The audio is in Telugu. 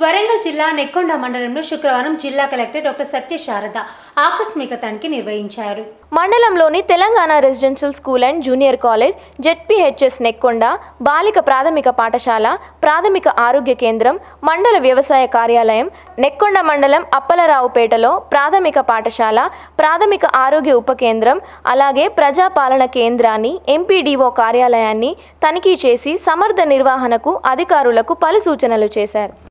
వరంగల్ జిల్లా నెక్కొండ మండలంలో శుక్రవారం జిల్లా కలెక్టర్ డాక్టర్ సత్య శారద ఆకస్మిక తనిఖీ నిర్వహించారు మండలంలోని Telangana residential school and junior college ZPHS Nekkonda బాలిక ప్రాథమిక పాఠశాల ప్రాథమిక ఆరోగ్య కేంద్రం మండల వ్యవసాయ కార్యాలయం నెక్కొండ మండలం అప్పలరావుపేటలో ప్రాథమిక పాఠశాల ప్రాథమిక ఆరోగ్య ఉప కేంద్రం అలాగే ప్రజాపాలన కేంద్రాన్ని ఎంపీడీఓ కార్యాలయాన్ని తనిఖీ చేసి సమర్థ నిర్వహణకు అధికారులకు పలు సూచనలు చేశారు